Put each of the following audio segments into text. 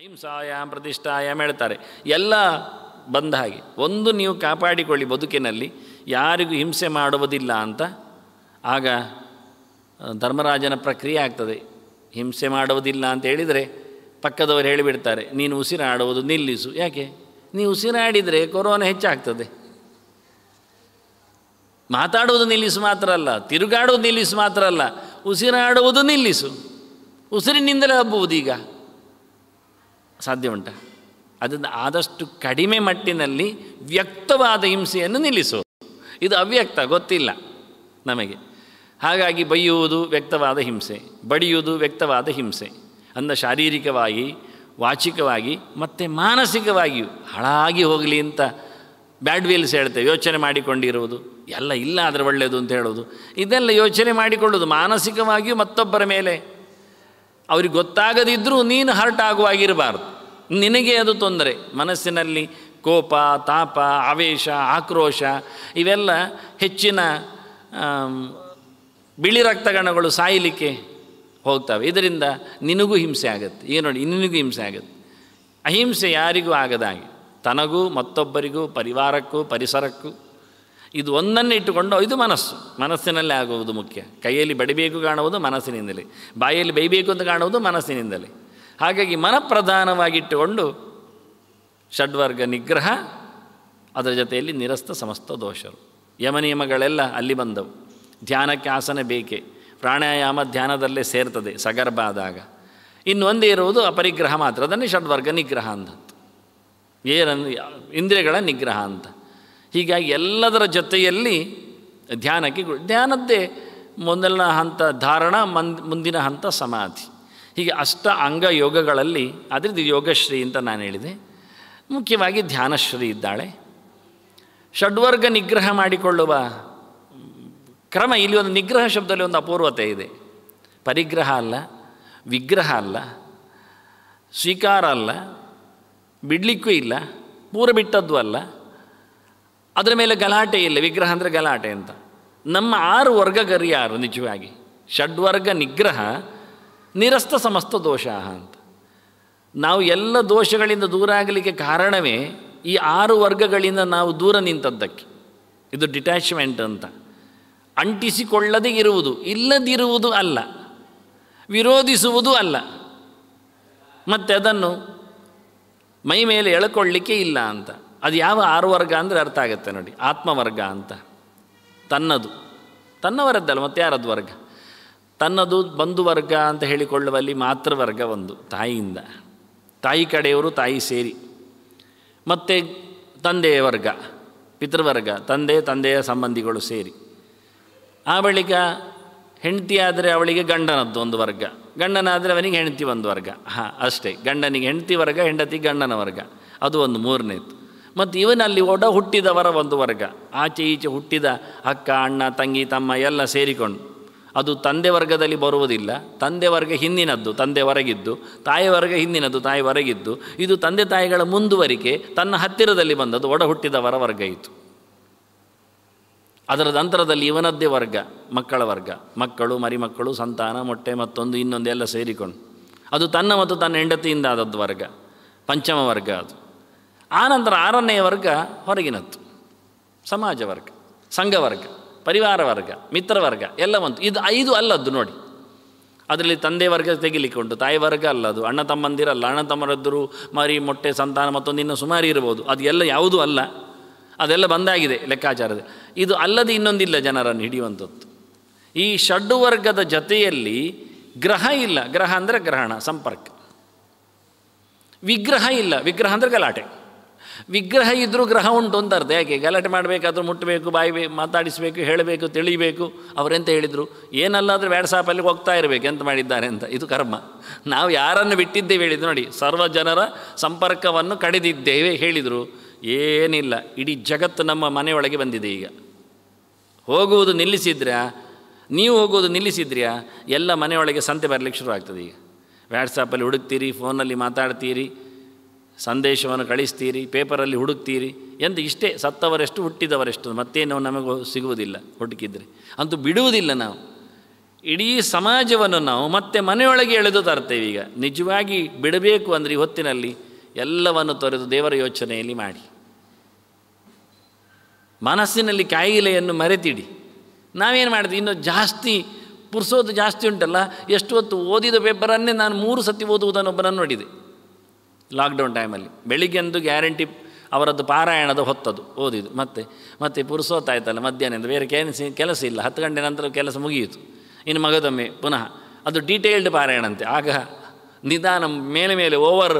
ಅಹಿಂಸಾಯ ಪ್ರತಿಷ್ಠಾಯ ಹೇಳ್ತಾರೆ ಎಲ್ಲ ಬಂದ ಹಾಗೆ ಒಂದು ನೀವು ಕಾಪಾಡಿಕೊಳ್ಳಿ ಬದುಕಿನಲ್ಲಿ ಯಾರಿಗೂ ಹಿಂಸೆ ಮಾಡುವುದಿಲ್ಲ ಅಂತ ಆಗ ಧರ್ಮರಾಜನ ಪ್ರಕ್ರಿಯೆ ಆಗ್ತದೆ ಹಿಂಸೆ ಮಾಡುವುದಿಲ್ಲ ಅಂತ ಹೇಳಿದರೆ ಪಕ್ಕದವರು ಹೇಳಿಬಿಡ್ತಾರೆ ನೀನು ಉಸಿರಾಡುವುದು ನಿಲ್ಲಿಸು ಯಾಕೆ ನೀನು ಉಸಿರಾಡಿದರೆ ಕೊರೋನಾ ಹೆಚ್ಚಾಗ್ತದೆ ಮಾತಾಡುವುದು ನಿಲ್ಲಿಸು ಮಾತ್ರ ಅಲ್ಲ ತಿರುಗಾಡುವುದು ನಿಲ್ಲಿಸು ಮಾತ್ರ ಅಲ್ಲ ಉಸಿರಾಡುವುದು ನಿಲ್ಲಿಸು ಉಸಿರಿನಿಂದಲೇ ಹಬ್ಬುವುದೀಗ ಸಾಧ್ಯ ಉಂಟ ಅದನ್ನು ಆದಷ್ಟು ಕಡಿಮೆ ಮಟ್ಟಿನಲ್ಲಿ ವ್ಯಕ್ತವಾದ ಹಿಂಸೆಯನ್ನು ನಿಲ್ಲಿಸು ಇದು ಅವ್ಯಕ್ತ ಗೊತ್ತಿಲ್ಲ ನಮಗೆ ಹಾಗಾಗಿ ಬೈಯುವುದು ವ್ಯಕ್ತವಾದ ಹಿಂಸೆ ಬಡಿಯುವುದು ವ್ಯಕ್ತವಾದ ಹಿಂಸೆ ಅಂದ ಶಾರೀರಿಕವಾಗಿ ವಾಚಿಕವಾಗಿ ಮತ್ತು ಮಾನಸಿಕವಾಗಿಯೂ ಹಾಳಾಗಿ ಹೋಗಲಿ ಅಂತ ಬ್ಯಾಡ್ ವೀಲ್ಸ್ ಹೇಳ್ತೇವೆ ಯೋಚನೆ ಮಾಡಿಕೊಂಡಿರುವುದು ಎಲ್ಲ ಇಲ್ಲ ಆದರೆ ಒಳ್ಳೆಯದು ಅಂತ ಹೇಳೋದು ಇದೆಲ್ಲ ಯೋಚನೆ ಮಾಡಿಕೊಳ್ಳೋದು ಮಾನಸಿಕವಾಗಿಯೂ ಮತ್ತೊಬ್ಬರ ಮೇಲೆ ಅವ್ರಿಗೆ ಗೊತ್ತಾಗದಿದ್ದರೂ ನೀನು ಹರ್ಟ್ ಆಗುವಾಗಿರಬಾರ್ದು ನಿನಗೆ ಅದು ತೊಂದರೆ ಮನಸ್ಸಿನಲ್ಲಿ ಕೋಪ ತಾಪ ಆವೇಶ ಆಕ್ರೋಶ ಇವೆಲ್ಲ ಹೆಚ್ಚಿನ ಬಿಳಿ ರಕ್ತಗಣಗಳು ಸಾಯಲಿಕ್ಕೆ ಹೋಗ್ತವೆ ಇದರಿಂದ ನಿನಗೂ ಹಿಂಸೆ ಆಗುತ್ತೆ ಈಗ ನೋಡಿ ನಿನಗೂ ಹಿಂಸೆ ಆಗುತ್ತೆ ಅಹಿಂಸೆ ಯಾರಿಗೂ ಆಗದಾಗಿ ತನಗೂ ಮತ್ತೊಬ್ಬರಿಗೂ ಪರಿವಾರಕ್ಕೂ ಪರಿಸರಕ್ಕೂ ಇದು ಒಂದನ್ನು ಇಟ್ಟುಕೊಂಡು ಇದು ಮನಸ್ಸು ಮನಸ್ಸಿನಲ್ಲೇ ಆಗುವುದು ಮುಖ್ಯ ಕೈಯಲ್ಲಿ ಬಡಿಬೇಕು ಕಾಣುವುದು ಮನಸ್ಸಿನಿಂದಲೇ ಬಾಯಲ್ಲಿ ಬೈಬೇಕು ಅಂತ ಕಾಣುವುದು ಮನಸ್ಸಿನಿಂದಲೇ ಹಾಗಾಗಿ ಪ್ರಧಾನವಾಗಿಟ್ಟುಕೊಂಡು ಷಡ್ವರ್ಗ ನಿಗ್ರಹ ಅದರ ಜೊತೆಯಲ್ಲಿ ನಿರಸ್ತ ಸಮಸ್ತ ದೋಷರು ಯಮನಿಯಮಗಳೆಲ್ಲ ಅಲ್ಲಿ ಬಂದವು ಧ್ಯಾನಕ್ಕೆ ಆಸನ ಬೇಕೆ ಪ್ರಾಣಾಯಾಮ ಧ್ಯಾನದಲ್ಲೇ ಸೇರ್ತದೆ ಸಗರ್ಭ ಆದಾಗ ಇನ್ನೊಂದೇ ಇರುವುದು ಅಪರಿಗ್ರಹ ಮಾತ್ರ ಅದನ್ನೇ ಷಡ್ವರ್ಗ ನಿಗ್ರಹ ಅಂತ ಏನನ್ ಇಂದ್ರಿಯಗಳ ನಿಗ್ರಹ ಅಂತ ಹೀಗಾಗಿ ಎಲ್ಲದರ ಜೊತೆಯಲ್ಲಿ ಧ್ಯಾನಕ್ಕೆ ಧ್ಯಾನದ್ದೇ ಮೊದಲನ ಹಂತ ಧಾರಣ ಮುಂದಿನ ಹಂತ ಸಮಾಧಿ ಹೀಗೆ ಅಷ್ಟ ಅಂಗ ಯೋಗಗಳಲ್ಲಿ ಅದರಿಂದ ಯೋಗಶ್ರೀ ಅಂತ ನಾನು ಹೇಳಿದೆ ಮುಖ್ಯವಾಗಿ ಧ್ಯಾನಶ್ರೀ ಇದ್ದಾಳೆ ಷಡ್ವರ್ಗ ನಿಗ್ರಹ ಮಾಡಿಕೊಳ್ಳುವ ಕ್ರಮ ಇಲ್ಲಿ ಒಂದು ನಿಗ್ರಹ ಶಬ್ದದಲ್ಲಿ ಒಂದು ಅಪೂರ್ವತೆ ಇದೆ ಪರಿಗ್ರಹ ಅಲ್ಲ ವಿಗ್ರಹ ಅಲ್ಲ ಸ್ವೀಕಾರ ಅಲ್ಲ ಬಿಡಲಿಕ್ಕೂ ಇಲ್ಲ ಪೂರ ಬಿಟ್ಟದ್ದು ಅಲ್ಲ ಅದರ ಮೇಲೆ ಗಲಾಟೆ ಇಲ್ಲ ವಿಗ್ರಹ ಅಂದರೆ ಗಲಾಟೆ ಅಂತ ನಮ್ಮ ಆರು ವರ್ಗಗರಿಯಾರು ನಿಜವಾಗಿ ಷಡ್ವರ್ಗ ನಿಗ್ರಹ ನಿರಸ್ತ ಸಮಸ್ತ ದೋಷ ಅಂತ ನಾವು ಎಲ್ಲ ದೋಷಗಳಿಂದ ದೂರ ಆಗಲಿಕ್ಕೆ ಕಾರಣವೇ ಈ ಆರು ವರ್ಗಗಳಿಂದ ನಾವು ದೂರ ನಿಂತದ್ದಕ್ಕೆ ಇದು ಡಿಟ್ಯಾಚ್ಮೆಂಟ್ ಅಂತ ಅಂಟಿಸಿಕೊಳ್ಳದೇ ಇರುವುದು ಇಲ್ಲದಿರುವುದು ಅಲ್ಲ ವಿರೋಧಿಸುವುದು ಅಲ್ಲ ಮತ್ತು ಅದನ್ನು ಮೈ ಮೇಲೆ ಎಳ್ಕೊಳ್ಳಿಕ್ಕೆ ಇಲ್ಲ ಅಂತ ಅದು ಯಾವ ಆರು ವರ್ಗ ಅಂದರೆ ಅರ್ಥ ಆಗುತ್ತೆ ನೋಡಿ ಆತ್ಮವರ್ಗ ಅಂತ ತನ್ನದು ತನ್ನವರದ್ದಲ್ಲ ಮತ್ತೆ ಯಾರದ್ದು ವರ್ಗ ತನ್ನದು ಬಂಧು ವರ್ಗ ಅಂತ ಹೇಳಿಕೊಳ್ಳುವಲ್ಲಿ ವರ್ಗ ಒಂದು ತಾಯಿಯಿಂದ ತಾಯಿ ಕಡೆಯವರು ತಾಯಿ ಸೇರಿ ಮತ್ತು ತಂದೆಯ ವರ್ಗ ಪಿತೃವರ್ಗ ತಂದೆ ತಂದೆಯ ಸಂಬಂಧಿಗಳು ಸೇರಿ ಆ ಬಳಿಕ ಹೆಂಡತಿಯಾದರೆ ಅವಳಿಗೆ ಗಂಡನದ್ದು ಒಂದು ವರ್ಗ ಗಂಡನಾದರೆ ಅವನಿಗೆ ಹೆಂಡತಿ ಒಂದು ವರ್ಗ ಹಾಂ ಅಷ್ಟೇ ಗಂಡನಿಗೆ ಹೆಂಡತಿ ವರ್ಗ ಹೆಂಡತಿ ಗಂಡನ ವರ್ಗ ಅದು ಒಂದು ಮೂರನೇದು ಮತ್ತು ಇವನಲ್ಲಿ ಒಡ ಹುಟ್ಟಿದವರ ಒಂದು ವರ್ಗ ಆಚೆ ಈಚೆ ಹುಟ್ಟಿದ ಅಕ್ಕ ಅಣ್ಣ ತಂಗಿ ತಮ್ಮ ಎಲ್ಲ ಸೇರಿಕೊಂಡು ಅದು ತಂದೆ ವರ್ಗದಲ್ಲಿ ಬರುವುದಿಲ್ಲ ತಂದೆ ವರ್ಗ ಹಿಂದಿನದ್ದು ತಂದೆ ಹೊರಗಿದ್ದು ತಾಯಿ ವರ್ಗ ಹಿಂದಿನದ್ದು ತಾಯಿ ಹೊರಗಿದ್ದು ಇದು ತಂದೆ ತಾಯಿಗಳ ಮುಂದುವರಿಕೆ ತನ್ನ ಹತ್ತಿರದಲ್ಲಿ ಬಂದದ್ದು ಒಡ ಹುಟ್ಟಿದವರ ವರ್ಗ ಇತ್ತು ಅದರ ನಂತರದಲ್ಲಿ ಇವನದ್ದೇ ವರ್ಗ ಮಕ್ಕಳ ವರ್ಗ ಮಕ್ಕಳು ಮರಿಮಕ್ಕಳು ಸಂತಾನ ಮೊಟ್ಟೆ ಮತ್ತೊಂದು ಇನ್ನೊಂದು ಎಲ್ಲ ಸೇರಿಕೊಂಡು ಅದು ತನ್ನ ಮತ್ತು ತನ್ನ ಹೆಂಡತಿಯಿಂದ ಆದದ್ದು ವರ್ಗ ಪಂಚಮ ವರ್ಗ ಅದು ಆನಂತರ ಆರನೆಯ ವರ್ಗ ಹೊರಗಿನದ್ದು ಸಮಾಜ ವರ್ಗ ಸಂಘ ವರ್ಗ ಪರಿವಾರ ವರ್ಗ ಮಿತ್ರವರ್ಗ ಬಂತು ಇದು ಐದು ಅಲ್ಲದ್ದು ನೋಡಿ ಅದರಲ್ಲಿ ತಂದೆ ವರ್ಗ ತೆಗಿಲಿಕ್ಕೆ ಉಂಟು ತಾಯಿ ವರ್ಗ ಅಲ್ಲದು ಅಣ್ಣ ತಮ್ಮಂದಿರಲ್ಲ ಅಣ್ಣ ತಮ್ಮರದ್ದರು ಮರಿ ಮೊಟ್ಟೆ ಸಂತಾನ ಮತ್ತೊಂದು ಇನ್ನೂ ಸುಮಾರಿ ಇರ್ಬೋದು ಅದು ಎಲ್ಲ ಯಾವುದೂ ಅಲ್ಲ ಅದೆಲ್ಲ ಬಂದಾಗಿದೆ ಲೆಕ್ಕಾಚಾರದ ಇದು ಅಲ್ಲದೆ ಇನ್ನೊಂದಿಲ್ಲ ಜನರನ್ನು ಹಿಡಿಯುವಂಥದ್ದು ಈ ಷಡ್ಡು ವರ್ಗದ ಜೊತೆಯಲ್ಲಿ ಗ್ರಹ ಇಲ್ಲ ಗ್ರಹ ಅಂದರೆ ಗ್ರಹಣ ಸಂಪರ್ಕ ವಿಗ್ರಹ ಇಲ್ಲ ವಿಗ್ರಹ ಅಂದರೆ ಗಲಾಟೆ ವಿಗ್ರಹ ಇದ್ದರೂ ಗ್ರಹ ಉಂಟು ಅಂತ ಯಾಕೆ ಗಲಾಟೆ ಮಾಡಬೇಕಾದ್ರೂ ಮುಟ್ಟಬೇಕು ಬಾಯಿ ಮಾತಾಡಿಸಬೇಕು ಹೇಳಬೇಕು ತಿಳಿಬೇಕು ಅವರೆಂತ ಹೇಳಿದರು ಏನಲ್ಲಾದರೂ ವ್ಯಾಟ್ಸಾಪಲ್ಲಿ ಹೋಗ್ತಾ ಇರಬೇಕು ಎಂತ ಮಾಡಿದ್ದಾರೆ ಅಂತ ಇದು ಕರ್ಮ ನಾವು ಯಾರನ್ನು ಬಿಟ್ಟಿದ್ದೇವೆ ಹೇಳಿದ್ರು ನೋಡಿ ಸರ್ವ ಜನರ ಸಂಪರ್ಕವನ್ನು ಕಡಿದಿದ್ದೇವೆ ಹೇಳಿದರು ಏನಿಲ್ಲ ಇಡೀ ಜಗತ್ತು ನಮ್ಮ ಮನೆಯೊಳಗೆ ಬಂದಿದೆ ಈಗ ಹೋಗುವುದು ನಿಲ್ಲಿಸಿದ್ರ್ಯಾ ನೀವು ಹೋಗೋದು ನಿಲ್ಲಿಸಿದ್ರ್ಯಾ ಎಲ್ಲ ಮನೆಯೊಳಗೆ ಸಂತೆ ಬರಲಿಕ್ಕೆ ಶುರು ಆಗ್ತದೆ ಈಗ ವ್ಯಾಟ್ಸಾಪಲ್ಲಿ ಹುಡುಕ್ತೀರಿ ಫೋನಲ್ಲಿ ಮಾತಾಡ್ತೀರಿ ಸಂದೇಶವನ್ನು ಕಳಿಸ್ತೀರಿ ಪೇಪರಲ್ಲಿ ಹುಡುಕ್ತೀರಿ ಎಂದು ಇಷ್ಟೇ ಸತ್ತವರೆಷ್ಟು ಹುಟ್ಟಿದವರೆಷ್ಟು ಮತ್ತೇನು ನಮಗೆ ಸಿಗುವುದಿಲ್ಲ ಹುಡುಕಿದರೆ ಅಂತೂ ಬಿಡುವುದಿಲ್ಲ ನಾವು ಇಡೀ ಸಮಾಜವನ್ನು ನಾವು ಮತ್ತೆ ಮನೆಯೊಳಗೆ ಎಳೆದು ತರ್ತೇವೆ ಈಗ ನಿಜವಾಗಿ ಬಿಡಬೇಕು ಅಂದರೆ ಈ ಹೊತ್ತಿನಲ್ಲಿ ಎಲ್ಲವನ್ನು ತೊರೆದು ದೇವರ ಯೋಚನೆಯಲ್ಲಿ ಮಾಡಿ ಮನಸ್ಸಿನಲ್ಲಿ ಕಾಯಿಲೆಯನ್ನು ಮರೆತಿಡಿ ನಾವೇನು ಮಾಡಿದ್ವಿ ಇನ್ನು ಜಾಸ್ತಿ ಪುರ್ಸೋದು ಜಾಸ್ತಿ ಉಂಟಲ್ಲ ಎಷ್ಟು ಹೊತ್ತು ಓದಿದ ಪೇಪರನ್ನೇ ನಾನು ಮೂರು ಸತಿ ಓದುವುದನ್ನು ಒಬ್ಬರನ್ನು ನೋಡಿದೆ ಲಾಕ್ಡೌನ್ ಟೈಮಲ್ಲಿ ಬೆಳಿಗ್ಗೆಂದು ಗ್ಯಾರಂಟಿ ಅವರದ್ದು ಪಾರಾಯಣದ ಹೊತ್ತದು ಓದಿದ್ದು ಮತ್ತೆ ಮತ್ತೆ ಪುರುಸೋತಾಯ್ತಲ್ಲ ಮಧ್ಯಾಹ್ನದಿಂದ ಬೇರೆ ಕೆಲಸ ಕೆಲಸ ಇಲ್ಲ ಹತ್ತು ಗಂಟೆ ನಂತರ ಕೆಲಸ ಮುಗಿಯಿತು ಇನ್ನು ಮಗದೊಮ್ಮೆ ಪುನಃ ಅದು ಡೀಟೇಲ್ಡ್ ಪಾರಾಯಣಂತೆ ಆಗ ನಿಧಾನ ಮೇಲೆ ಮೇಲೆ ಓವರ್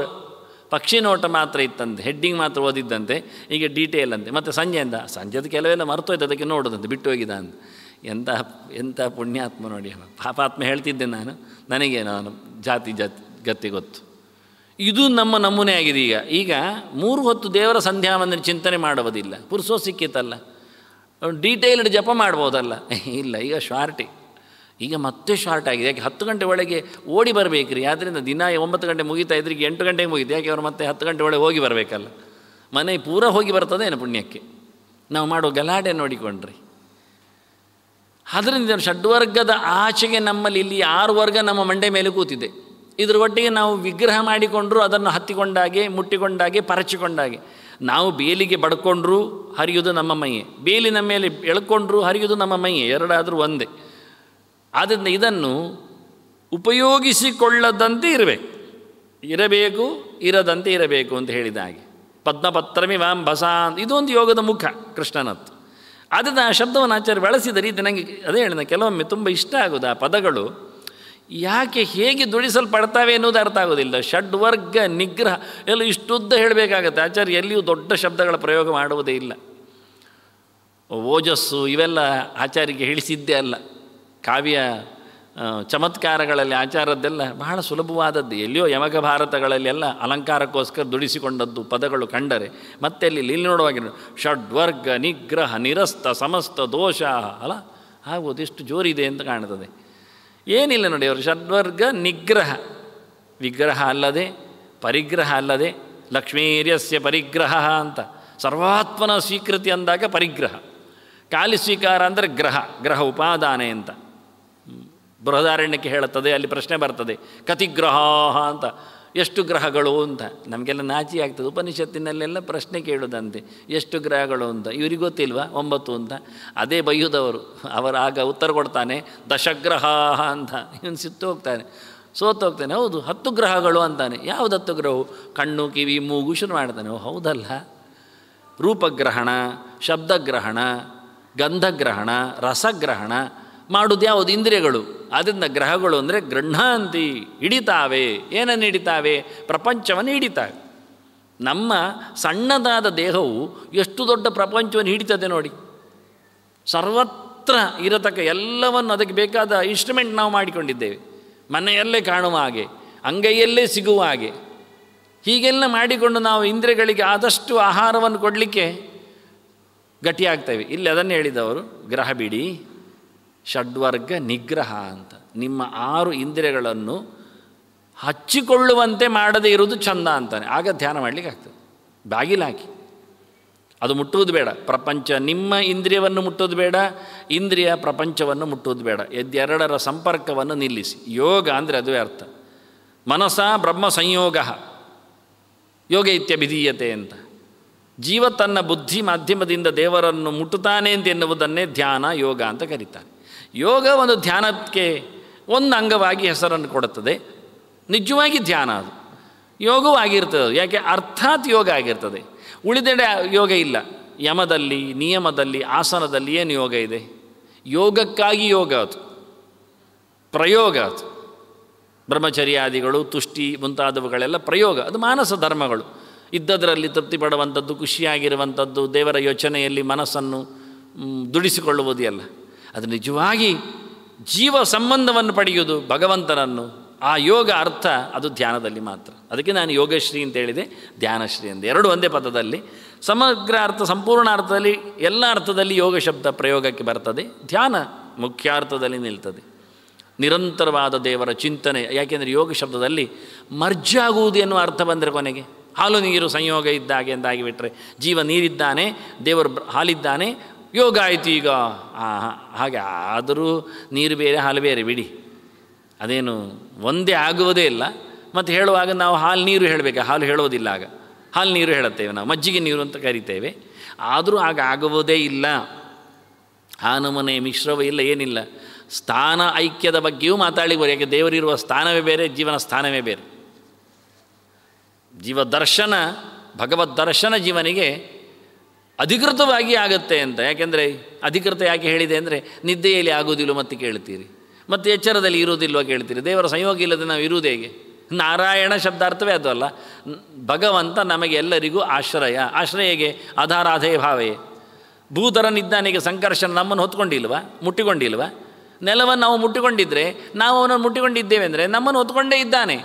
ಪಕ್ಷಿ ನೋಟ ಮಾತ್ರ ಇತ್ತಂತೆ ಹೆಡ್ಡಿಂಗ್ ಮಾತ್ರ ಓದಿದ್ದಂತೆ ಈಗ ಡೀಟೇಲ್ ಅಂತೆ ಮತ್ತು ಸಂಜೆಯಿಂದ ಸಂಜೆದು ಕೆಲವೆಲ್ಲ ಮರ್ತೋಯ್ತು ಅದಕ್ಕೆ ನೋಡೋದಂತೆ ಬಿಟ್ಟು ಹೋಗಿದ ಅಂತ ಎಂತಹ ಎಂಥ ಪುಣ್ಯಾತ್ಮ ನೋಡಿ ಪಾಪಾತ್ಮ ಹೇಳ್ತಿದ್ದೆ ನಾನು ನನಗೆ ನಾನು ಜಾತಿ ಜಾತಿ ಗತಿ ಗೊತ್ತು ಇದು ನಮ್ಮ ನಮೂನೆ ಆಗಿದೆ ಈಗ ಈಗ ಮೂರು ಹೊತ್ತು ದೇವರ ಸಂಧ್ಯಾ ಸಂಧ್ಯಾವಂದನೆ ಚಿಂತನೆ ಮಾಡುವುದಿಲ್ಲ ಪುರುಸೋ ಸಿಕ್ಕಿತಲ್ಲ ಡೀಟೇಲ್ಡ್ ಜಪ ಮಾಡ್ಬೋದಲ್ಲ ಇಲ್ಲ ಈಗ ಶಾರ್ಟಿ ಈಗ ಮತ್ತೆ ಶಾರ್ಟ್ ಆಗಿದೆ ಯಾಕೆ ಹತ್ತು ಗಂಟೆ ಒಳಗೆ ಓಡಿ ಬರಬೇಕ್ರಿ ಆದ್ದರಿಂದ ದಿನ ಒಂಬತ್ತು ಗಂಟೆ ಮುಗಿತಾ ಇದ್ರಿಗೆ ಎಂಟು ಗಂಟೆಗೆ ಮುಗಿತು ಯಾಕೆ ಅವ್ರು ಮತ್ತೆ ಹತ್ತು ಗಂಟೆ ಒಳಗೆ ಹೋಗಿ ಬರಬೇಕಲ್ಲ ಮನೆ ಪೂರ ಹೋಗಿ ಬರ್ತದೇನು ಪುಣ್ಯಕ್ಕೆ ನಾವು ಮಾಡೋ ಗಲಾಟೆ ನೋಡಿಕೊಂಡ್ರಿ ಆದ್ದರಿಂದ ಷಡ್ವರ್ಗದ ಆಚೆಗೆ ನಮ್ಮಲ್ಲಿ ಇಲ್ಲಿ ಆರು ವರ್ಗ ನಮ್ಮ ಮಂಡೆ ಮೇಲೆ ಕೂತಿದೆ ಇದ್ರ ಒಟ್ಟಿಗೆ ನಾವು ವಿಗ್ರಹ ಮಾಡಿಕೊಂಡರೂ ಅದನ್ನು ಹತ್ತಿಕೊಂಡಾಗೆ ಮುಟ್ಟಿಕೊಂಡಾಗೆ ಪರಚಿಕೊಂಡಾಗೆ ನಾವು ಬೇಲಿಗೆ ಬಡ್ಕೊಂಡ್ರೂ ಹರಿಯುವುದು ನಮ್ಮ ಮೈಯೆ ಬೇಲಿನ ಮೇಲೆ ಎಳ್ಕೊಂಡ್ರೂ ಹರಿಯುವುದು ನಮ್ಮ ಮೈಯೆ ಎರಡಾದರೂ ಒಂದೇ ಆದ್ದರಿಂದ ಇದನ್ನು ಉಪಯೋಗಿಸಿಕೊಳ್ಳದಂತೆ ಇರಬೇಕು ಇರಬೇಕು ಇರದಂತೆ ಇರಬೇಕು ಅಂತ ಹೇಳಿದ ಹಾಗೆ ಪದ್ಮಪತ್ರಮಿ ವಾಂ ಬಸಾನ್ ಇದೊಂದು ಯೋಗದ ಮುಖ ಕೃಷ್ಣನತ್ತು ಆದ್ದರಿಂದ ಆ ಶಬ್ದವನ್ನು ಆಚಾರ್ಯ ಬಳಸಿದ ರೀತಿ ನನಗೆ ಅದೇ ಹೇಳಿದ ಕೆಲವೊಮ್ಮೆ ತುಂಬ ಇಷ್ಟ ಆಗೋದು ಆ ಪದಗಳು ಯಾಕೆ ಹೇಗೆ ದುಡಿಸಲ್ಪಡ್ತಾವೆ ಎನ್ನುವುದು ಅರ್ಥ ಆಗೋದಿಲ್ಲ ಷಡ್ವರ್ಗ ನಿಗ್ರಹ ಎಲ್ಲ ಇಷ್ಟುದ್ದ ಹೇಳಬೇಕಾಗತ್ತೆ ಆಚಾರ್ಯ ಎಲ್ಲಿಯೂ ದೊಡ್ಡ ಶಬ್ದಗಳ ಪ್ರಯೋಗ ಮಾಡುವುದೇ ಇಲ್ಲ ಓಜಸ್ಸು ಇವೆಲ್ಲ ಆಚಾರ್ಯಗೆ ಹೇಳಿಸಿದ್ದೇ ಅಲ್ಲ ಕಾವ್ಯ ಚಮತ್ಕಾರಗಳಲ್ಲಿ ಆಚಾರದ್ದೆಲ್ಲ ಬಹಳ ಸುಲಭವಾದದ್ದು ಎಲ್ಲಿಯೋ ಯಮಕ ಭಾರತಗಳಲ್ಲೆಲ್ಲ ಅಲಂಕಾರಕ್ಕೋಸ್ಕರ ದುಡಿಸಿಕೊಂಡದ್ದು ಪದಗಳು ಕಂಡರೆ ಮತ್ತೆ ಅಲ್ಲಿ ಇಲ್ಲಿ ನೋಡುವಾಗ ಷಡ್ವರ್ಗ ನಿಗ್ರಹ ನಿರಸ್ತ ಸಮಸ್ತ ದೋಷ ಅಲ್ಲ ಆಗುವುದು ಎಷ್ಟು ಜೋರಿದೆ ಅಂತ ಕಾಣ್ತದೆ ಏನಿಲ್ಲ ನೋಡಿ ಅವರು ಷಡ್ವರ್ಗ ನಿಗ್ರಹ ವಿಗ್ರಹ ಅಲ್ಲದೆ ಪರಿಗ್ರಹ ಅಲ್ಲದೆ ಲಕ್ಷ್ಮೀರ್ಯಸ್ಯ ಪರಿಗ್ರಹ ಅಂತ ಸರ್ವಾತ್ಮನ ಸ್ವೀಕೃತಿ ಅಂದಾಗ ಪರಿಗ್ರಹ ಕಾಲಿ ಸ್ವೀಕಾರ ಅಂದರೆ ಗ್ರಹ ಗ್ರಹ ಉಪಾದಾನೆ ಅಂತ ಬೃಹದಾರಣ್ಯಕ್ಕೆ ಹೇಳುತ್ತದೆ ಅಲ್ಲಿ ಪ್ರಶ್ನೆ ಬರ್ತದೆ ಕತಿಗ್ರಹ ಅಂತ ಎಷ್ಟು ಗ್ರಹಗಳು ಅಂತ ನಮಗೆಲ್ಲ ನಾಚಿ ಆಗ್ತದೆ ಉಪನಿಷತ್ತಿನಲ್ಲೆಲ್ಲ ಪ್ರಶ್ನೆ ಕೇಳೋದಂತೆ ಎಷ್ಟು ಗ್ರಹಗಳು ಅಂತ ಇವ್ರಿಗೆ ಗೊತ್ತಿಲ್ವಾ ಒಂಬತ್ತು ಅಂತ ಅದೇ ಬೈಯುದವರು ಅವರು ಆಗ ಉತ್ತರ ಕೊಡ್ತಾನೆ ದಶಗ್ರಹ ಅಂತ ಇವನು ಸಿತ್ತು ಹೋಗ್ತಾನೆ ಸೋತೋಗ್ತಾನೆ ಹೌದು ಹತ್ತು ಗ್ರಹಗಳು ಅಂತಾನೆ ಯಾವುದು ಹತ್ತು ಗ್ರಹವು ಕಣ್ಣು ಕಿವಿ ಮೂಗು ಶುರು ಮಾಡ್ತಾನೆ ಹೌದಲ್ಲ ರೂಪಗ್ರಹಣ ಶಬ್ದಗ್ರಹಣ ಗಂಧಗ್ರಹಣ ರಸಗ್ರಹಣ ಮಾಡೋದು ಯಾವುದು ಇಂದ್ರಿಯಗಳು ಆದ್ದರಿಂದ ಗ್ರಹಗಳು ಅಂದರೆ ಗೃಹಾಂತಿ ಹಿಡಿತಾವೆ ಏನನ್ನು ಹಿಡಿತಾವೆ ಪ್ರಪಂಚವನ್ನು ಹಿಡಿತಾವೆ ನಮ್ಮ ಸಣ್ಣದಾದ ದೇಹವು ಎಷ್ಟು ದೊಡ್ಡ ಪ್ರಪಂಚವನ್ನು ಹಿಡಿತದೆ ನೋಡಿ ಸರ್ವತ್ರ ಇರತಕ್ಕ ಎಲ್ಲವನ್ನು ಅದಕ್ಕೆ ಬೇಕಾದ ಇನ್ಸ್ಟ್ರೂಮೆಂಟ್ ನಾವು ಮಾಡಿಕೊಂಡಿದ್ದೇವೆ ಮನೆಯಲ್ಲೇ ಕಾಣುವ ಹಾಗೆ ಅಂಗೈಯಲ್ಲೇ ಸಿಗುವ ಹಾಗೆ ಹೀಗೆಲ್ಲ ಮಾಡಿಕೊಂಡು ನಾವು ಇಂದ್ರಿಯಗಳಿಗೆ ಆದಷ್ಟು ಆಹಾರವನ್ನು ಕೊಡಲಿಕ್ಕೆ ಗಟ್ಟಿಯಾಗ್ತೇವೆ ಇಲ್ಲಿ ಅದನ್ನು ಹೇಳಿದವರು ಗ್ರಹ ಬಿಡಿ ಷಡ್ವರ್ಗ ನಿಗ್ರಹ ಅಂತ ನಿಮ್ಮ ಆರು ಇಂದ್ರಿಯಗಳನ್ನು ಹಚ್ಚಿಕೊಳ್ಳುವಂತೆ ಮಾಡದೇ ಇರುವುದು ಚಂದ ಅಂತಾನೆ ಆಗ ಧ್ಯಾನ ಮಾಡಲಿಕ್ಕೆ ಆಗ್ತದೆ ಬಾಗಿಲಾಕಿ ಅದು ಮುಟ್ಟುವುದು ಬೇಡ ಪ್ರಪಂಚ ನಿಮ್ಮ ಇಂದ್ರಿಯವನ್ನು ಮುಟ್ಟುವುದು ಬೇಡ ಇಂದ್ರಿಯ ಪ್ರಪಂಚವನ್ನು ಮುಟ್ಟುವುದು ಬೇಡ ಎದ್ದೆರಡರ ಸಂಪರ್ಕವನ್ನು ನಿಲ್ಲಿಸಿ ಯೋಗ ಅಂದರೆ ಅದುವೇ ಅರ್ಥ ಮನಸ ಬ್ರಹ್ಮ ಸಂಯೋಗ ಯೋಗ ವಿಧೀಯತೆ ಅಂತ ಜೀವ ತನ್ನ ಬುದ್ಧಿ ಮಾಧ್ಯಮದಿಂದ ದೇವರನ್ನು ಮುಟ್ಟುತ್ತಾನೆ ಅಂತ ಎನ್ನುವುದನ್ನೇ ಧ್ಯಾನ ಯೋಗ ಅಂತ ಕರೀತಾನೆ ಯೋಗ ಒಂದು ಧ್ಯಾನಕ್ಕೆ ಒಂದು ಅಂಗವಾಗಿ ಹೆಸರನ್ನು ಕೊಡುತ್ತದೆ ನಿಜವಾಗಿ ಧ್ಯಾನ ಅದು ಯೋಗವೂ ಆಗಿರ್ತದೆ ಯಾಕೆ ಅರ್ಥಾತ್ ಯೋಗ ಆಗಿರ್ತದೆ ಉಳಿದೆಡೆ ಯೋಗ ಇಲ್ಲ ಯಮದಲ್ಲಿ ನಿಯಮದಲ್ಲಿ ಆಸನದಲ್ಲಿ ಏನು ಯೋಗ ಇದೆ ಯೋಗಕ್ಕಾಗಿ ಯೋಗ ಅದು ಪ್ರಯೋಗ ಅದು ಬ್ರಹ್ಮಚರ್ಯಾದಿಗಳು ತುಷ್ಟಿ ಮುಂತಾದವುಗಳೆಲ್ಲ ಪ್ರಯೋಗ ಅದು ಮಾನಸ ಧರ್ಮಗಳು ಇದ್ದದರಲ್ಲಿ ತೃಪ್ತಿ ಪಡುವಂಥದ್ದು ಖುಷಿಯಾಗಿರುವಂಥದ್ದು ದೇವರ ಯೋಚನೆಯಲ್ಲಿ ಮನಸ್ಸನ್ನು ದುಡಿಸಿಕೊಳ್ಳುವುದು ಎಲ್ಲ ಅದು ನಿಜವಾಗಿ ಜೀವ ಸಂಬಂಧವನ್ನು ಪಡೆಯುವುದು ಭಗವಂತನನ್ನು ಆ ಯೋಗ ಅರ್ಥ ಅದು ಧ್ಯಾನದಲ್ಲಿ ಮಾತ್ರ ಅದಕ್ಕೆ ನಾನು ಯೋಗಶ್ರೀ ಅಂತ ಹೇಳಿದೆ ಧ್ಯಾನಶ್ರೀ ಅಂತ ಎರಡು ಒಂದೇ ಪದದಲ್ಲಿ ಸಮಗ್ರ ಅರ್ಥ ಸಂಪೂರ್ಣ ಅರ್ಥದಲ್ಲಿ ಎಲ್ಲ ಅರ್ಥದಲ್ಲಿ ಯೋಗ ಶಬ್ದ ಪ್ರಯೋಗಕ್ಕೆ ಬರ್ತದೆ ಧ್ಯಾನ ಮುಖ್ಯಾರ್ಥದಲ್ಲಿ ನಿಲ್ತದೆ ನಿರಂತರವಾದ ದೇವರ ಚಿಂತನೆ ಯಾಕೆಂದರೆ ಯೋಗ ಶಬ್ದದಲ್ಲಿ ಮರ್ಜಾಗುವುದು ಎನ್ನುವ ಅರ್ಥ ಬಂದರೆ ಕೊನೆಗೆ ಹಾಲು ನೀರು ಸಂಯೋಗ ಇದ್ದಾಗೆ ಎಂದಾಗಿಬಿಟ್ರೆ ಜೀವ ನೀರಿದ್ದಾನೆ ದೇವರು ಹಾಲಿದ್ದಾನೆ ಯೋಗ ಆಯಿತು ಈಗ ಹಾಗೆ ಆದರೂ ನೀರು ಬೇರೆ ಹಾಲು ಬೇರೆ ಬಿಡಿ ಅದೇನು ಒಂದೇ ಆಗುವುದೇ ಇಲ್ಲ ಮತ್ತು ಹೇಳುವಾಗ ನಾವು ಹಾಲು ನೀರು ಹೇಳಬೇಕು ಹಾಲು ಹೇಳೋದಿಲ್ಲ ಆಗ ಹಾಲು ನೀರು ಹೇಳುತ್ತೇವೆ ನಾವು ಮಜ್ಜಿಗೆ ನೀರು ಅಂತ ಕರಿತೇವೆ ಆದರೂ ಆಗ ಆಗುವುದೇ ಇಲ್ಲ ಹಾನುಮನೆ ಮಿಶ್ರವ ಮಿಶ್ರವೇ ಇಲ್ಲ ಏನಿಲ್ಲ ಸ್ಥಾನ ಐಕ್ಯದ ಬಗ್ಗೆಯೂ ಮಾತಾಡಿಬೋದು ಯಾಕೆ ದೇವರಿರುವ ಸ್ಥಾನವೇ ಬೇರೆ ಜೀವನ ಸ್ಥಾನವೇ ಬೇರೆ ಜೀವದರ್ಶನ ಭಗವದ್ ದರ್ಶನ ಜೀವನಿಗೆ ಅಧಿಕೃತವಾಗಿ ಆಗತ್ತೆ ಅಂತ ಯಾಕೆಂದರೆ ಅಧಿಕೃತ ಯಾಕೆ ಹೇಳಿದೆ ಅಂದರೆ ನಿದ್ದೆಯಲ್ಲಿ ಆಗೋದಿಲ್ಲ ಮತ್ತೆ ಕೇಳ್ತೀರಿ ಮತ್ತು ಎಚ್ಚರದಲ್ಲಿ ಇರೋದಿಲ್ವ ಕೇಳ್ತೀರಿ ದೇವರ ಸಂಯೋಗ ಇಲ್ಲದೆ ನಾವು ಇರುವುದು ಹೇಗೆ ನಾರಾಯಣ ಶಬ್ದಾರ್ಥವೇ ಅದು ಅಲ್ಲ ಭಗವಂತ ನಮಗೆಲ್ಲರಿಗೂ ಆಶ್ರಯ ಆಶ್ರಯ ಹೇಗೆ ಆಧಾರಾಧಯ ಭಾವೇ ಭೂತರ ನಿಜ್ಞಾನಿಗೆ ಸಂಕರ್ಷಣ ನಮ್ಮನ್ನು ಹೊತ್ಕೊಂಡಿಲ್ವ ಮುಟ್ಟಿಕೊಂಡಿಲ್ವ ನೆಲವನ್ನು ನಾವು ಮುಟ್ಟಿಕೊಂಡಿದ್ದರೆ ನಾವು ಅವನನ್ನು ಮುಟ್ಟಿಕೊಂಡಿದ್ದೇವೆ ಅಂದರೆ ನಮ್ಮನ್ನು ಹೊತ್ಕೊಂಡೇ ಇದ್ದಾನೆ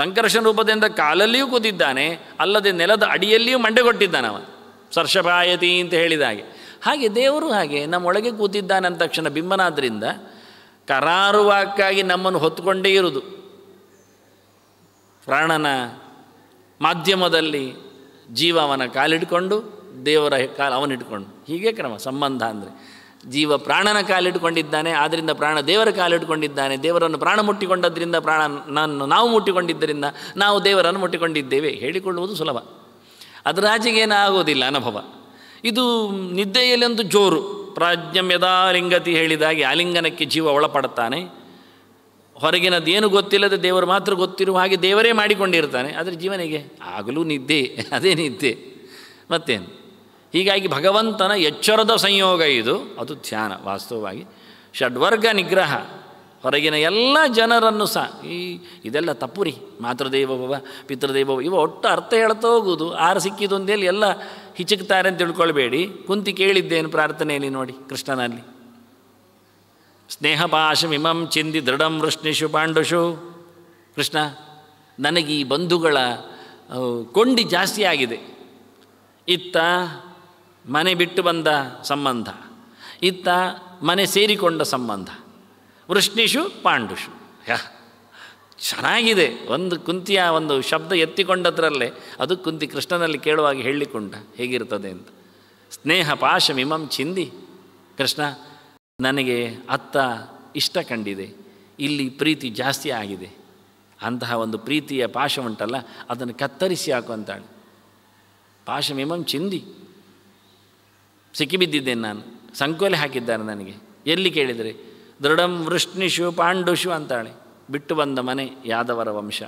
ಸಂಕರ್ಷ ರೂಪದಿಂದ ಕಾಲಲ್ಲಿಯೂ ಕೂತಿದ್ದಾನೆ ಅಲ್ಲದೆ ನೆಲದ ಅಡಿಯಲ್ಲಿಯೂ ಮಂಡೆಗೊಟ್ಟಿದ್ದಾನವ ಸರ್ಷಭಾಯತಿ ಅಂತ ಹೇಳಿದ ಹಾಗೆ ಹಾಗೆ ದೇವರು ಹಾಗೆ ನಮ್ಮೊಳಗೆ ಕೂತಿದ್ದಾನಂದ ತಕ್ಷಣ ಬಿಂಬನಾದ್ದರಿಂದ ಕರಾರುವಾಕ್ಕಾಗಿ ನಮ್ಮನ್ನು ಹೊತ್ತುಕೊಂಡೇ ಇರುವುದು ಪ್ರಾಣನ ಮಾಧ್ಯಮದಲ್ಲಿ ಜೀವವನ ಕಾಲಿಟ್ಕೊಂಡು ದೇವರ ಕಾಲ ಅವನಿಟ್ಕೊಂಡು ಹೀಗೆ ಕ್ರಮ ಸಂಬಂಧ ಅಂದರೆ ಜೀವ ಪ್ರಾಣನ ಕಾಲಿಟ್ಕೊಂಡಿದ್ದಾನೆ ಆದ್ದರಿಂದ ಪ್ರಾಣ ದೇವರ ಕಾಲಿಟ್ಕೊಂಡಿದ್ದಾನೆ ದೇವರನ್ನು ಪ್ರಾಣ ಮುಟ್ಟಿಕೊಂಡದ್ರಿಂದ ಪ್ರಾಣ ನಾನು ನಾವು ಮುಟ್ಟಿಕೊಂಡಿದ್ದರಿಂದ ನಾವು ದೇವರನ್ನು ಮುಟ್ಟಿಕೊಂಡಿದ್ದೇವೆ ಹೇಳಿಕೊಳ್ಳುವುದು ಸುಲಭ ಏನಾಗೋದಿಲ್ಲ ಅನುಭವ ಇದು ನಿದ್ದೆಯಲ್ಲೊಂದು ಜೋರು ಪ್ರಾಜ್ಞಂ ಯದಾ ಲಿಂಗತಿ ಆಲಿಂಗನಕ್ಕೆ ಜೀವ ಒಳಪಡುತ್ತಾನೆ ಹೊರಗಿನದೇನು ಗೊತ್ತಿಲ್ಲದೆ ದೇವರು ಮಾತ್ರ ಗೊತ್ತಿರುವ ಹಾಗೆ ದೇವರೇ ಮಾಡಿಕೊಂಡಿರ್ತಾನೆ ಆದರೆ ಜೀವನಿಗೆ ಆಗಲೂ ನಿದ್ದೆ ಅದೇ ನಿದ್ದೆ ಮತ್ತೇನು ಹೀಗಾಗಿ ಭಗವಂತನ ಎಚ್ಚರದ ಸಂಯೋಗ ಇದು ಅದು ಧ್ಯಾನ ವಾಸ್ತವವಾಗಿ ಷಡ್ವರ್ಗ ನಿಗ್ರಹ ಹೊರಗಿನ ಎಲ್ಲ ಜನರನ್ನು ಸಹ ಈ ಇದೆಲ್ಲ ತಪ್ಪುರಿ ಭವ ಪಿತೃದೇವ ಇವ ಒಟ್ಟು ಅರ್ಥ ಹೇಳ್ತಾ ಹೋಗುವುದು ಆರು ಸಿಕ್ಕಿದೊಂದೇಲಿ ಎಲ್ಲ ಹಿಚಕ್ತಾರೆ ಅಂತ ತಿಳ್ಕೊಳ್ಬೇಡಿ ಕುಂತಿ ಕೇಳಿದ್ದೇನು ಪ್ರಾರ್ಥನೆಯಲ್ಲಿ ನೋಡಿ ಕೃಷ್ಣನಲ್ಲಿ ಸ್ನೇಹಪಾಶಮಿಮಂ ಚಿಂದಿ ದೃಢಂ ವೃಷ್ಣಿಷು ಪಾಂಡುಷು ಕೃಷ್ಣ ನನಗೆ ಈ ಬಂಧುಗಳ ಕೊಂಡಿ ಜಾಸ್ತಿ ಆಗಿದೆ ಇತ್ತ ಮನೆ ಬಿಟ್ಟು ಬಂದ ಸಂಬಂಧ ಇತ್ತ ಮನೆ ಸೇರಿಕೊಂಡ ಸಂಬಂಧ ವೃಷ್ಣಿಷು ಪಾಂಡುಷು ಚೆನ್ನಾಗಿದೆ ಒಂದು ಕುಂತಿಯ ಒಂದು ಶಬ್ದ ಎತ್ತಿಕೊಂಡದ್ರಲ್ಲೇ ಅದು ಕುಂತಿ ಕೃಷ್ಣನಲ್ಲಿ ಕೇಳುವಾಗಿ ಹೇಳಿಕೊಂಡ ಹೇಗಿರ್ತದೆ ಅಂತ ಸ್ನೇಹ ಮಿಮಂ ಚಿಂದಿ ಕೃಷ್ಣ ನನಗೆ ಅತ್ತ ಇಷ್ಟ ಕಂಡಿದೆ ಇಲ್ಲಿ ಪ್ರೀತಿ ಜಾಸ್ತಿ ಆಗಿದೆ ಅಂತಹ ಒಂದು ಪ್ರೀತಿಯ ಪಾಶ ಉಂಟಲ್ಲ ಅದನ್ನು ಕತ್ತರಿಸಿ ಹಾಕುವಂತಾಳೆ ಅಂತಾಳೆ ಪಾಶಮಿಮಂ ಚಿಂದಿ ಸಿಕ್ಕಿಬಿದ್ದಿದ್ದೇನೆ ನಾನು ಸಂಕೋಲೆ ಹಾಕಿದ್ದಾನೆ ನನಗೆ ಎಲ್ಲಿ ಕೇಳಿದರೆ ದೃಢಂ ವೃಷ್ಣಿಷು ಪಾಂಡುಷು ಅಂತಾಳೆ ಬಿಟ್ಟು ಬಂದ ಮನೆ ಯಾದವರ ವಂಶ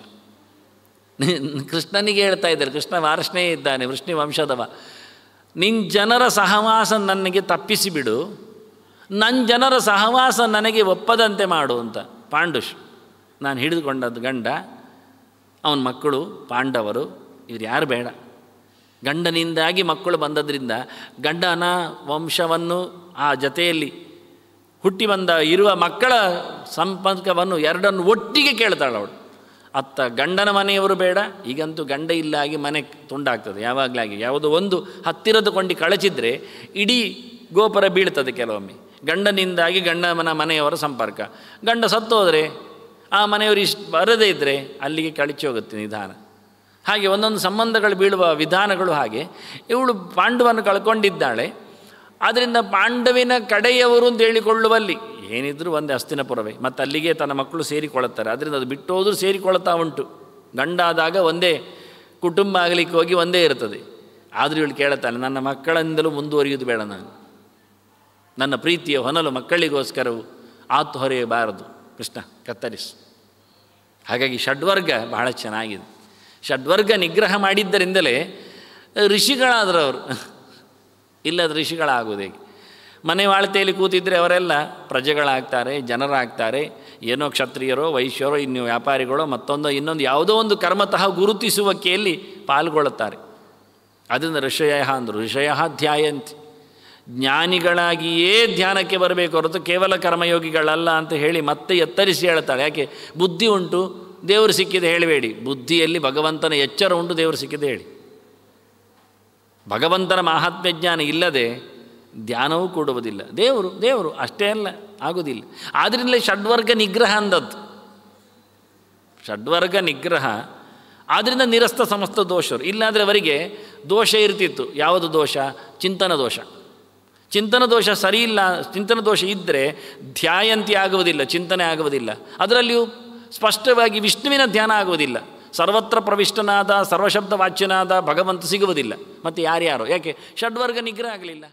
ಕೃಷ್ಣನಿಗೆ ಹೇಳ್ತಾ ಇದ್ದಾರೆ ಕೃಷ್ಣ ವಾರಷ್ಣೇ ಇದ್ದಾನೆ ವೃಷ್ಣಿ ವಂಶದವ ನಿನ್ನ ಜನರ ಸಹವಾಸ ನನಗೆ ತಪ್ಪಿಸಿಬಿಡು ನನ್ನ ಜನರ ಸಹವಾಸ ನನಗೆ ಒಪ್ಪದಂತೆ ಮಾಡು ಅಂತ ಪಾಂಡುಷ್ ನಾನು ಹಿಡಿದುಕೊಂಡದ್ದು ಗಂಡ ಅವನ ಮಕ್ಕಳು ಪಾಂಡವರು ಇವ್ರು ಯಾರು ಬೇಡ ಗಂಡನಿಂದಾಗಿ ಮಕ್ಕಳು ಬಂದದ್ರಿಂದ ಗಂಡನ ವಂಶವನ್ನು ಆ ಜತೆಯಲ್ಲಿ ಹುಟ್ಟಿ ಬಂದ ಇರುವ ಮಕ್ಕಳ ಸಂಪರ್ಕವನ್ನು ಎರಡನ್ನು ಒಟ್ಟಿಗೆ ಕೇಳ್ತಾಳೆ ಅವಳು ಅತ್ತ ಗಂಡನ ಮನೆಯವರು ಬೇಡ ಈಗಂತೂ ಗಂಡ ಇಲ್ಲ ಆಗಿ ಮನೆ ತುಂಡಾಗ್ತದೆ ಯಾವಾಗಲಾಗಿ ಯಾವುದೋ ಒಂದು ಹತ್ತಿರದ ಕೊಂಡಿ ಕಳಚಿದ್ರೆ ಇಡೀ ಗೋಪುರ ಬೀಳ್ತದೆ ಕೆಲವೊಮ್ಮೆ ಗಂಡನಿಂದಾಗಿ ಗಂಡನ ಮನೆಯವರ ಸಂಪರ್ಕ ಗಂಡ ಸತ್ತೋದ್ರೆ ಆ ಮನೆಯವರು ಇಷ್ಟು ಬರದೇ ಇದ್ದರೆ ಅಲ್ಲಿಗೆ ಕಳಚಿ ಹೋಗುತ್ತೆ ನಿಧಾನ ಹಾಗೆ ಒಂದೊಂದು ಸಂಬಂಧಗಳು ಬೀಳುವ ವಿಧಾನಗಳು ಹಾಗೆ ಇವಳು ಪಾಂಡವನ್ನು ಕಳ್ಕೊಂಡಿದ್ದಾಳೆ ಆದ್ದರಿಂದ ಪಾಂಡವಿನ ಕಡೆಯವರು ಅಂತ ಹೇಳಿಕೊಳ್ಳುವಲ್ಲಿ ಏನಿದ್ರೂ ಒಂದೇ ಅಸ್ತಿನಪುರವೇ ಮತ್ತು ಅಲ್ಲಿಗೆ ತನ್ನ ಮಕ್ಕಳು ಸೇರಿಕೊಳ್ಳುತ್ತಾರೆ ಅದರಿಂದ ಅದು ಬಿಟ್ಟು ಸೇರಿಕೊಳ್ತಾ ಉಂಟು ಗಂಡಾದಾಗ ಒಂದೇ ಕುಟುಂಬ ಆಗಲಿಕ್ಕೆ ಹೋಗಿ ಒಂದೇ ಇರ್ತದೆ ಆದರೂ ಇವಳು ಕೇಳುತ್ತಾನೆ ನನ್ನ ಮಕ್ಕಳಿಂದಲೂ ಮುಂದುವರಿಯುವುದು ಬೇಡ ನಾನು ನನ್ನ ಪ್ರೀತಿಯ ಹೊನಲು ಮಕ್ಕಳಿಗೋಸ್ಕರವು ಆತು ಹೊರೆಯಬಾರದು ಕೃಷ್ಣ ಕತ್ತರಿಸು ಹಾಗಾಗಿ ಷಡ್ವರ್ಗ ಬಹಳ ಚೆನ್ನಾಗಿದೆ ಷಡ್ವರ್ಗ ನಿಗ್ರಹ ಮಾಡಿದ್ದರಿಂದಲೇ ಋಷಿಗಳಾದರವರು ಇಲ್ಲದ ಋಷಿಗಳಾಗುವುದೇ ಮನೆ ವಾಳ್ತೆಯಲ್ಲಿ ಕೂತಿದ್ದರೆ ಅವರೆಲ್ಲ ಪ್ರಜೆಗಳಾಗ್ತಾರೆ ಜನರಾಗ್ತಾರೆ ಏನೋ ಕ್ಷತ್ರಿಯರೋ ವೈಶ್ಯರೋ ಇನ್ನು ವ್ಯಾಪಾರಿಗಳೋ ಮತ್ತೊಂದು ಇನ್ನೊಂದು ಯಾವುದೋ ಒಂದು ಕರ್ಮತಃ ಗುರುತಿಸುವಕ್ಕೆಯಲ್ಲಿ ಪಾಲ್ಗೊಳ್ಳುತ್ತಾರೆ ಅದನ್ನು ಋಷಯ ಅಂದರು ಋಷಯ ಧ್ಯಾಯಂತಿ ಜ್ಞಾನಿಗಳಾಗಿಯೇ ಧ್ಯಾನಕ್ಕೆ ಬರಬೇಕು ಹೊರತು ಕೇವಲ ಕರ್ಮಯೋಗಿಗಳಲ್ಲ ಅಂತ ಹೇಳಿ ಮತ್ತೆ ಎತ್ತರಿಸಿ ಹೇಳ್ತಾಳೆ ಯಾಕೆ ಬುದ್ಧಿ ಉಂಟು ದೇವರು ಸಿಕ್ಕಿದೆ ಹೇಳಬೇಡಿ ಬುದ್ಧಿಯಲ್ಲಿ ಭಗವಂತನ ಎಚ್ಚರ ಉಂಟು ದೇವರು ಸಿಕ್ಕಿದೆ ಹೇಳಿ ಭಗವಂತನ ಜ್ಞಾನ ಇಲ್ಲದೆ ಧ್ಯಾನವೂ ಕೂಡುವುದಿಲ್ಲ ದೇವರು ದೇವರು ಅಷ್ಟೇ ಅಲ್ಲ ಆಗುವುದಿಲ್ಲ ಆದ್ದರಿಂದಲೇ ಷಡ್ವರ್ಗ ನಿಗ್ರಹ ಅಂದದ್ದು ಷಡ್ವರ್ಗ ನಿಗ್ರಹ ಆದ್ದರಿಂದ ನಿರಸ್ತ ಸಮಸ್ತ ದೋಷರು ಇಲ್ಲಾಂದರೆ ಅವರಿಗೆ ದೋಷ ಇರ್ತಿತ್ತು ಯಾವುದು ದೋಷ ಚಿಂತನ ದೋಷ ಚಿಂತನ ದೋಷ ಸರಿ ಇಲ್ಲ ಚಿಂತನ ದೋಷ ಇದ್ದರೆ ಧ್ಯಾಯಂತಿ ಆಗುವುದಿಲ್ಲ ಚಿಂತನೆ ಆಗುವುದಿಲ್ಲ ಅದರಲ್ಲಿಯೂ ಸ್ಪಷ್ಟವಾಗಿ ವಿಷ್ಣುವಿನ ಧ್ಯಾನ ಆಗುವುದಿಲ್ಲ ಸರ್ವತ್ರ ಪ್ರವಿಷ್ಟನಾದ ಸರ್ವಶಬ್ದ ವಾಚ್ಯನಾದ ಭಗವಂತ ಸಿಗುವುದಿಲ್ಲ ಮತ್ತು ಯಾರ್ಯಾರು ಯಾಕೆ ಷಡ್ವರ್ಗ ನಿಗ್ರಹ ಆಗಲಿಲ್ಲ